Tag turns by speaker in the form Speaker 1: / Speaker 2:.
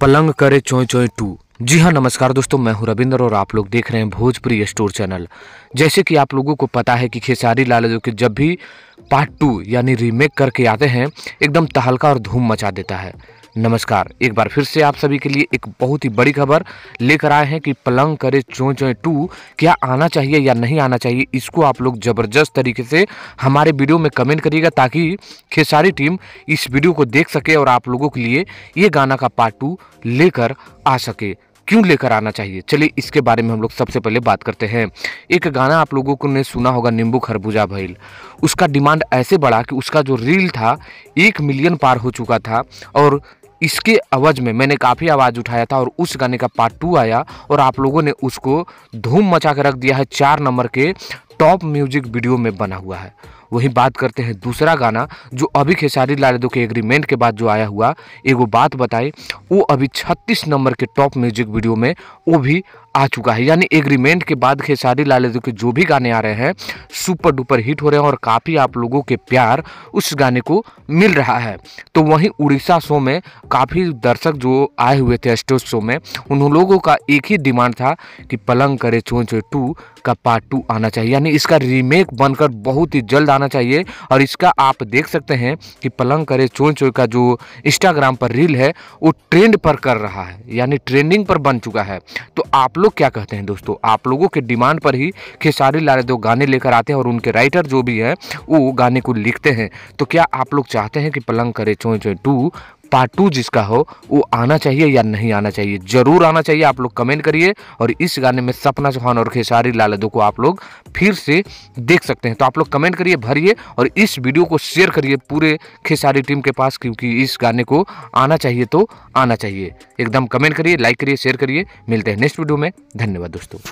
Speaker 1: पलंग करे चोई चोई टू जी हाँ नमस्कार दोस्तों मैं हूँ रविंद्र और आप लोग देख रहे हैं भोजपुरी स्टोर चैनल जैसे कि आप लोगों को पता है कि खेसारी लाल जो कि जब भी पार्ट टू यानी रीमेक करके आते हैं एकदम तहलका और धूम मचा देता है नमस्कार एक बार फिर से आप सभी के लिए एक बहुत ही बड़ी खबर लेकर आए हैं कि पलंग करे चो चो टू क्या आना चाहिए या नहीं आना चाहिए इसको आप लोग ज़बरदस्त तरीके से हमारे वीडियो में कमेंट करिएगा ताकि खेसारी टीम इस वीडियो को देख सके और आप लोगों के लिए ये गाना का पार्ट टू लेकर आ सके क्यों लेकर आना चाहिए चलिए इसके बारे में हम लोग सबसे पहले बात करते हैं एक गाना आप लोगों को ने सुना होगा नींबू खरबूजा भैल उसका डिमांड ऐसे बढ़ा कि उसका जो रील था एक मिलियन पार हो चुका था और इसके अवज में मैंने काफ़ी आवाज़ उठाया था और उस गाने का पार्ट टू आया और आप लोगों ने उसको धूम मचा के रख दिया है चार नंबर के टॉप म्यूजिक वीडियो में बना हुआ है वहीं बात करते हैं दूसरा गाना जो अभी खेसारी लाल यादव के एग्रीमेंट के बाद जो आया हुआ एगो बात बताए वो अभी 36 नंबर के टॉप म्यूजिक वीडियो में वो भी आ चुका है यानी एग्रीमेंट के बाद खेसारी लाल यादव के जो भी गाने आ रहे हैं सुपर डुपर हिट हो रहे हैं और काफ़ी आप लोगों के प्यार उस गाने को मिल रहा है तो वहीं उड़ीसा शो में काफ़ी दर्शक जो आए हुए थे स्टेज शो में उन लोगों का एक ही डिमांड था कि पलंग करे चोन चो टू का पार्ट टू आना चाहिए यानी इसका रीमेक बनकर बहुत ही जल्द आना चाहिए और इसका आप देख सकते हैं कि पलंग करे चोन चोई का जो इंस्टाग्राम पर रील है वो ट्रेंड पर कर रहा है यानी ट्रेंडिंग पर बन चुका है तो आप लोग क्या कहते हैं दोस्तों आप लोगों के डिमांड पर ही खेसारी लाल दो गाने लेकर आते हैं और उनके राइटर जो भी हैं वो गाने को लिखते हैं तो क्या आप लोग चाहते हैं कि पलंग करे चोए चोए टू पार्ट टू जिसका हो वो आना चाहिए या नहीं आना चाहिए ज़रूर आना चाहिए आप लोग कमेंट करिए और इस गाने में सपना चौहान और खेसारी लाल यादव को आप लोग फिर से देख सकते हैं तो आप लोग कमेंट करिए भरिए और इस वीडियो को शेयर करिए पूरे खेसारी टीम के पास क्योंकि इस गाने को आना चाहिए तो आना चाहिए एकदम कमेंट करिए लाइक करिए शेयर करिए मिलते हैं नेक्स्ट वीडियो में धन्यवाद दोस्तों